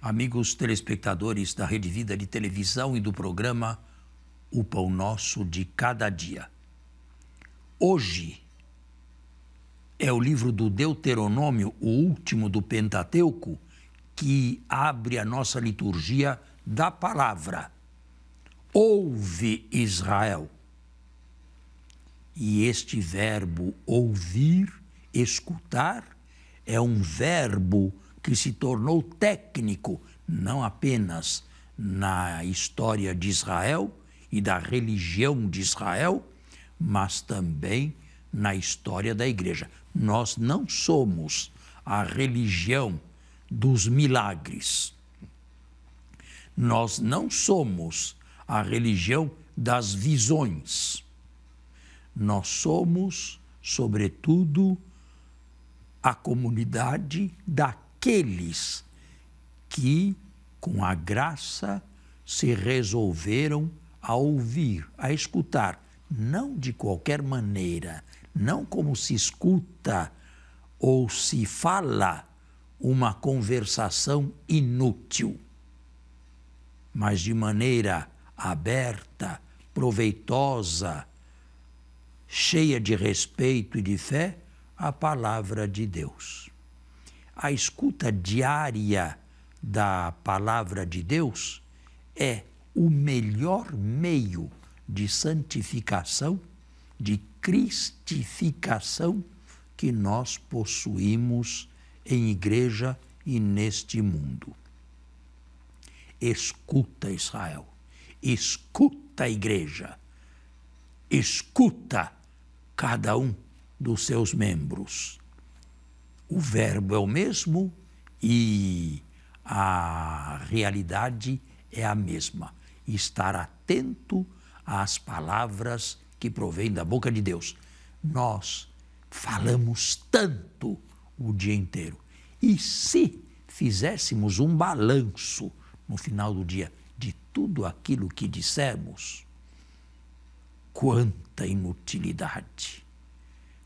amigos telespectadores da Rede Vida de televisão e do programa O Pão Nosso de Cada Dia. Hoje é o livro do Deuteronômio, o último do Pentateuco, que abre a nossa liturgia da palavra. Ouve Israel. E este verbo ouvir, escutar, é um verbo que se tornou técnico não apenas na história de Israel e da religião de Israel, mas também na história da igreja. Nós não somos a religião dos milagres. Nós não somos a religião das visões. Nós somos, sobretudo, a comunidade da aqueles que, com a graça, se resolveram a ouvir, a escutar, não de qualquer maneira, não como se escuta ou se fala uma conversação inútil, mas de maneira aberta, proveitosa, cheia de respeito e de fé, a palavra de Deus a escuta diária da palavra de Deus é o melhor meio de santificação, de cristificação que nós possuímos em igreja e neste mundo. Escuta, Israel, escuta, igreja, escuta cada um dos seus membros o verbo é o mesmo e a realidade é a mesma. Estar atento às palavras que provém da boca de Deus. Nós falamos tanto o dia inteiro. E se fizéssemos um balanço no final do dia de tudo aquilo que dissemos, quanta inutilidade!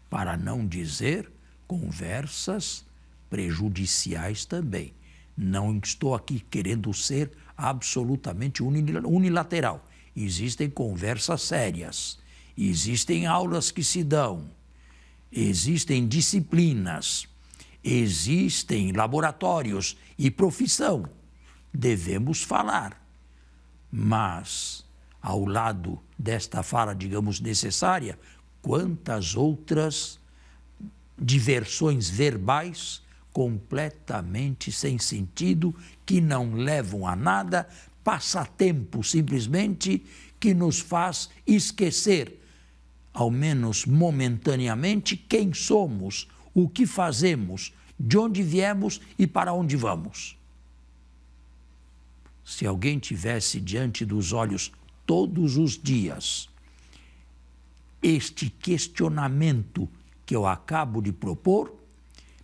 Para não dizer conversas prejudiciais também. Não estou aqui querendo ser absolutamente unilateral. Existem conversas sérias, existem aulas que se dão, existem disciplinas, existem laboratórios e profissão. Devemos falar, mas ao lado desta fala, digamos, necessária, quantas outras diversões verbais completamente sem sentido, que não levam a nada, passatempo simplesmente que nos faz esquecer, ao menos momentaneamente, quem somos, o que fazemos, de onde viemos e para onde vamos. Se alguém tivesse diante dos olhos todos os dias este questionamento que eu acabo de propor,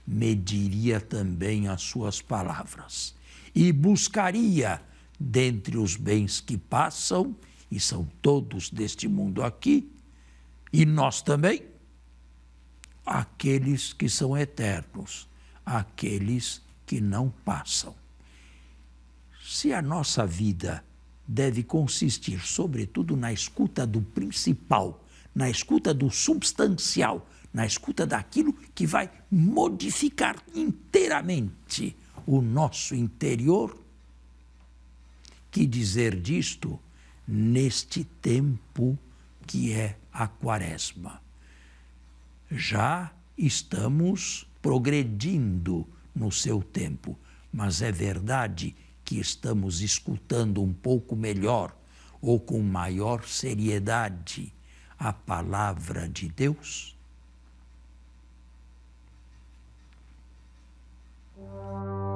mediria também as suas palavras e buscaria dentre os bens que passam, e são todos deste mundo aqui, e nós também, aqueles que são eternos, aqueles que não passam. Se a nossa vida deve consistir, sobretudo, na escuta do principal, na escuta do substancial, na escuta daquilo que vai modificar inteiramente o nosso interior. Que dizer disto neste tempo que é a Quaresma? Já estamos progredindo no seu tempo, mas é verdade que estamos escutando um pouco melhor ou com maior seriedade a palavra de Deus? Bye.